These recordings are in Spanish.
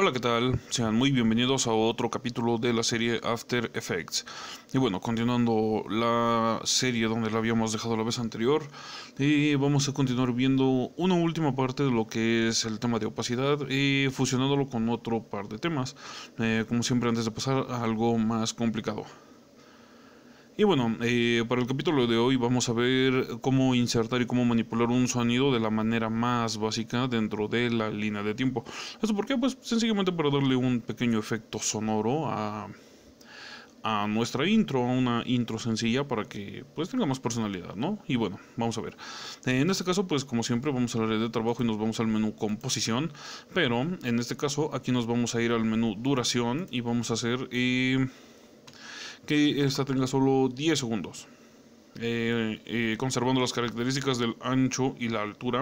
Hola, ¿qué tal? Sean muy bienvenidos a otro capítulo de la serie After Effects. Y bueno, continuando la serie donde la habíamos dejado la vez anterior, y vamos a continuar viendo una última parte de lo que es el tema de opacidad y fusionándolo con otro par de temas. Eh, como siempre, antes de pasar, a algo más complicado. Y bueno, eh, para el capítulo de hoy vamos a ver cómo insertar y cómo manipular un sonido de la manera más básica dentro de la línea de tiempo. ¿Esto por qué? Pues sencillamente para darle un pequeño efecto sonoro a, nuestra intro, a una intro sencilla para que pues tenga más personalidad, ¿no? Y bueno, vamos a ver. Eh, en este caso, pues como siempre vamos a la red de trabajo y nos vamos al menú composición, pero en este caso aquí nos vamos a ir al menú duración y vamos a hacer... Eh, que esta tenga solo 10 segundos. Eh, eh, conservando las características del ancho y la altura,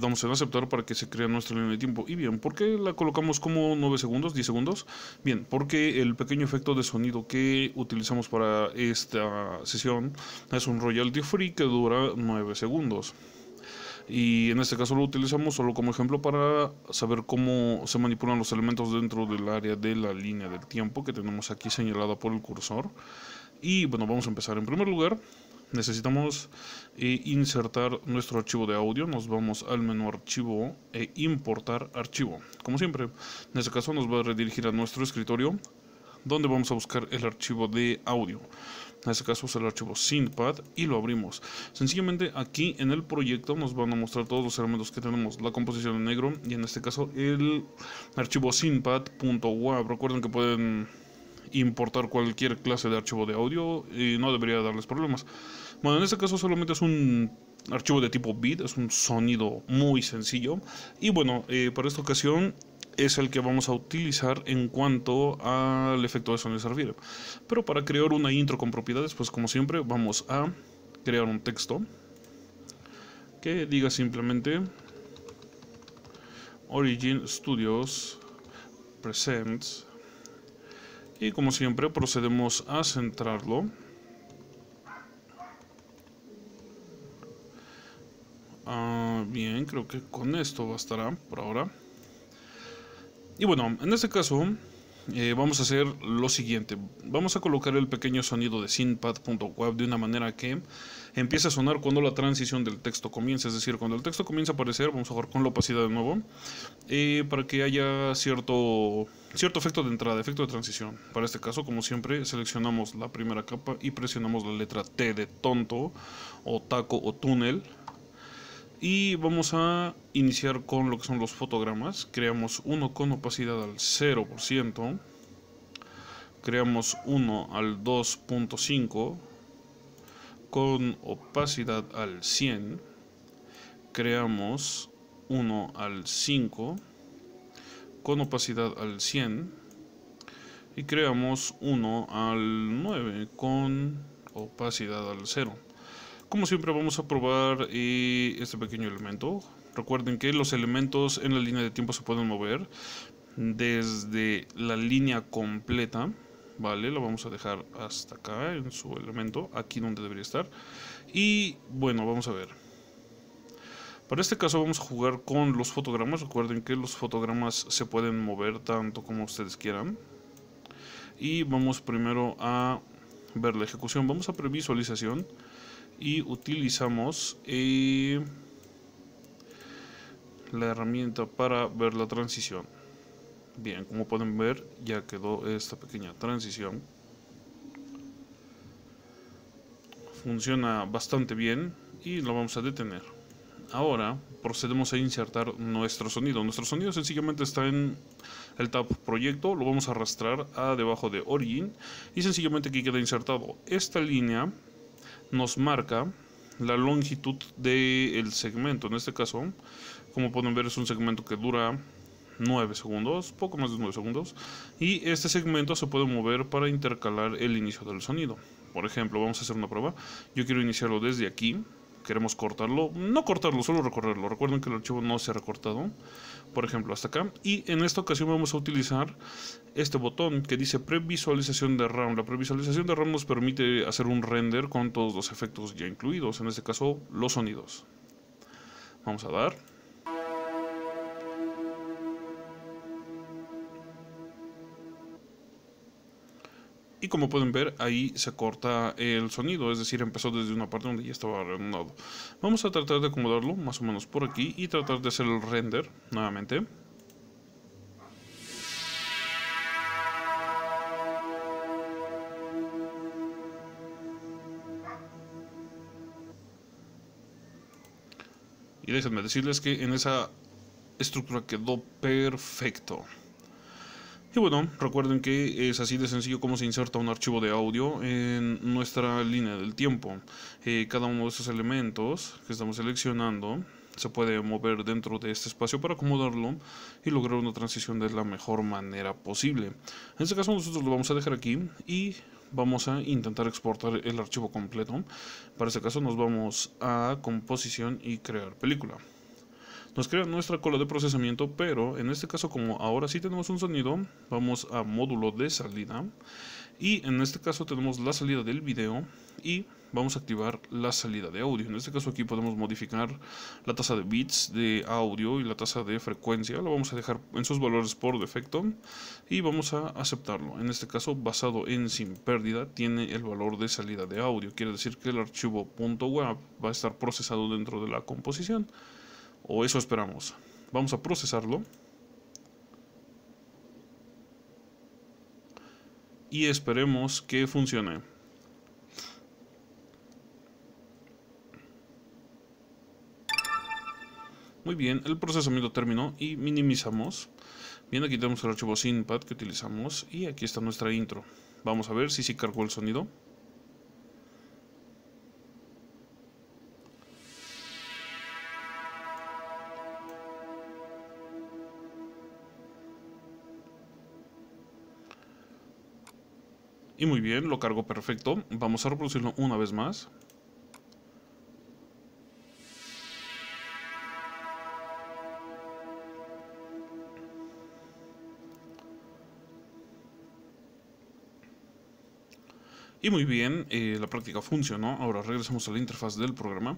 damos eh, en aceptar para que se crea nuestra línea de tiempo. Y bien, ¿por qué la colocamos como 9 segundos, 10 segundos? Bien, porque el pequeño efecto de sonido que utilizamos para esta sesión es un royalty free que dura 9 segundos y en este caso lo utilizamos solo como ejemplo para saber cómo se manipulan los elementos dentro del área de la línea del tiempo que tenemos aquí señalada por el cursor. Y bueno, vamos a empezar. En primer lugar, necesitamos eh, insertar nuestro archivo de audio. Nos vamos al menú archivo e importar archivo. Como siempre, en este caso nos va a redirigir a nuestro escritorio donde vamos a buscar el archivo de audio en este caso es el archivo synpad y lo abrimos. Sencillamente aquí en el proyecto nos van a mostrar todos los elementos que tenemos, la composición en negro y en este caso el archivo synpad.wav. Recuerden que pueden importar cualquier clase de archivo de audio y no debería darles problemas. Bueno, en este caso solamente es un archivo de tipo bit, es un sonido muy sencillo. Y bueno, eh, para esta ocasión es el que vamos a utilizar en cuanto al efecto de sonido de servir Pero para crear una intro con propiedades, pues como siempre vamos a crear un texto que diga simplemente Origin Studios Presents y como siempre procedemos a centrarlo ah, bien creo que con esto bastará por ahora y bueno, en este caso eh, vamos a hacer lo siguiente. Vamos a colocar el pequeño sonido de synpad.web de una manera que empiece a sonar cuando la transición del texto comience. Es decir, cuando el texto comience a aparecer, vamos a jugar con la opacidad de nuevo. Eh, para que haya cierto, cierto efecto de entrada, efecto de transición. Para este caso, como siempre, seleccionamos la primera capa y presionamos la letra T de tonto o taco o túnel y vamos a iniciar con lo que son los fotogramas creamos uno con opacidad al 0% creamos uno al 2.5 con opacidad al 100 creamos uno al 5 con opacidad al 100 y creamos uno al 9 con opacidad al 0 como siempre vamos a probar eh, este pequeño elemento. Recuerden que los elementos en la línea de tiempo se pueden mover desde la línea completa. Vale, lo vamos a dejar hasta acá en su elemento, aquí donde debería estar. Y bueno, vamos a ver. Para este caso vamos a jugar con los fotogramas. Recuerden que los fotogramas se pueden mover tanto como ustedes quieran. Y vamos primero a ver la ejecución. Vamos a previsualización y utilizamos eh, la herramienta para ver la transición bien como pueden ver ya quedó esta pequeña transición funciona bastante bien y lo vamos a detener ahora procedemos a insertar nuestro sonido nuestro sonido sencillamente está en el tab proyecto lo vamos a arrastrar a debajo de origin y sencillamente aquí queda insertado esta línea nos marca la longitud del segmento. En este caso, como pueden ver, es un segmento que dura 9 segundos, poco más de 9 segundos, y este segmento se puede mover para intercalar el inicio del sonido. Por ejemplo, vamos a hacer una prueba. Yo quiero iniciarlo desde aquí, queremos cortarlo, no cortarlo, solo recorrerlo. Recuerden que el archivo no se ha recortado, por ejemplo, hasta acá. Y en esta ocasión vamos a utilizar este botón que dice previsualización de RAM. La previsualización de RAM nos permite hacer un render con todos los efectos ya incluidos, en este caso los sonidos. Vamos a dar. y como pueden ver ahí se corta el sonido, es decir, empezó desde una parte donde ya estaba redondado. Vamos a tratar de acomodarlo más o menos por aquí y tratar de hacer el render nuevamente. Y déjenme decirles que en esa estructura quedó perfecto. Y bueno, recuerden que es así de sencillo como se inserta un archivo de audio en nuestra línea del tiempo. Eh, cada uno de esos elementos que estamos seleccionando se puede mover dentro de este espacio para acomodarlo y lograr una transición de la mejor manera posible. En este caso nosotros lo vamos a dejar aquí y vamos a intentar exportar el archivo completo. Para este caso nos vamos a composición y crear película nos crea nuestra cola de procesamiento, pero en este caso como ahora sí tenemos un sonido, vamos a módulo de salida y en este caso tenemos la salida del video y vamos a activar la salida de audio. En este caso aquí podemos modificar la tasa de bits de audio y la tasa de frecuencia. Lo vamos a dejar en sus valores por defecto y vamos a aceptarlo. En este caso basado en sin pérdida tiene el valor de salida de audio. Quiere decir que el archivo .web va a estar procesado dentro de la composición. O eso esperamos. Vamos a procesarlo. Y esperemos que funcione. Muy bien, el procesamiento terminó y minimizamos. Bien, aquí tenemos el archivo Synpad que utilizamos y aquí está nuestra intro. Vamos a ver si sí cargó el sonido. Y muy bien, lo cargo perfecto. Vamos a reproducirlo una vez más. Y muy bien, eh, la práctica funcionó. Ahora regresamos a la interfaz del programa.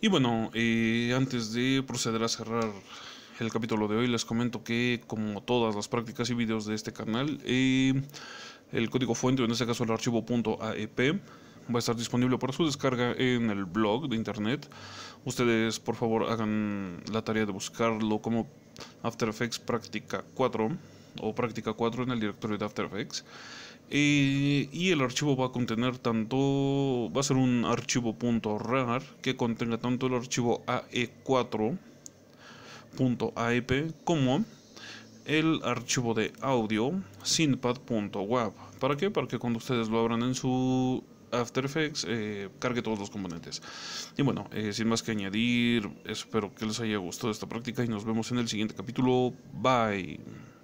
Y bueno, eh, antes de proceder a cerrar el capítulo de hoy, les comento que, como todas las prácticas y videos de este canal, eh, el código fuente, en este caso el archivo .aep, va a estar disponible para su descarga en el blog de internet. Ustedes, por favor, hagan la tarea de buscarlo como After Effects Práctica 4 o Práctica 4 en el directorio de After Effects. y el archivo va a contener tanto, va a ser un archivo .rar que contenga tanto el archivo AE4.aep como el archivo de audio web ¿Para qué? Para que cuando ustedes lo abran en su After Effects eh, cargue todos los componentes. Y bueno, eh, sin más que añadir, espero que les haya gustado esta práctica y nos vemos en el siguiente capítulo. Bye.